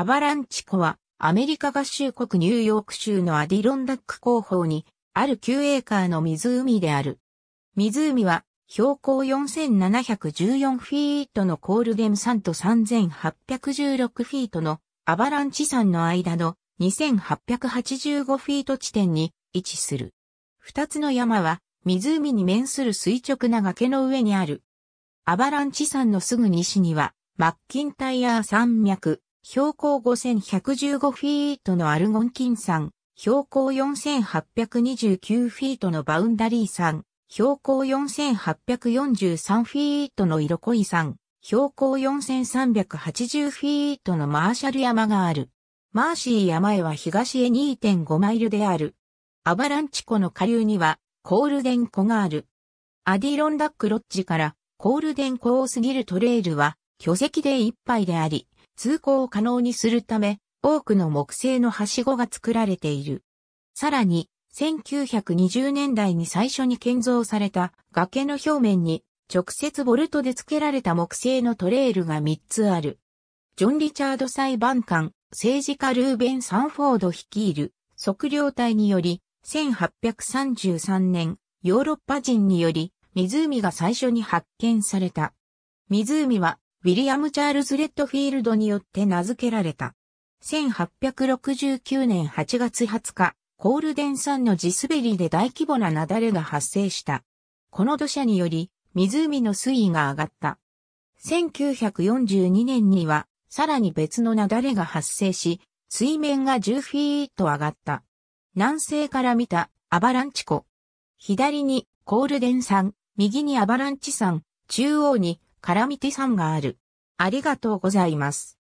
アバランチ湖は、アメリカ合衆国ニューヨーク州のアディロンダック広報に、ある9エーカーの湖である。湖は、標高4714フィートのコールデム山と3816フィートのアバランチ山の間の2885フィート地点に位置する。二つの山は湖に面する垂直な崖の上にある。アバランチ山のすぐ西にはマッキンタイヤー山脈、標高5115フィートのアルゴンキン山、標高4829フィートのバウンダリー山、標高4843フィートの色恋山、標高4380フィートのマーシャル山がある。マーシー山へは東へ2.5マイルである。アバランチ湖の下流にはコールデン湖がある。アディロンダックロッジからコールデン湖を過ぎるトレイルは巨石でぱいであり、通行を可能にするため、多くの木製のはしごが作られている。さらに、1920年代に最初に建造された崖の表面に直接ボルトで付けられた木製のトレイルが3つある。ジョン・リチャード裁判官、政治家ルーベン・サンフォード率いる測量隊により、1833年、ヨーロッパ人により、湖が最初に発見された。湖はウィリアム・チャールズ・レッドフィールドによって名付けられた。1869年8月20日、コールデン山の地滑りで大規模な雪崩が発生した。この土砂により、湖の水位が上がった。1942年には、さらに別の雪崩が発生し、水面が10フィート上がった。南西から見たアバランチ湖。左にコールデン山、右にアバランチ山、中央にカラミティさんがある。ありがとうございます。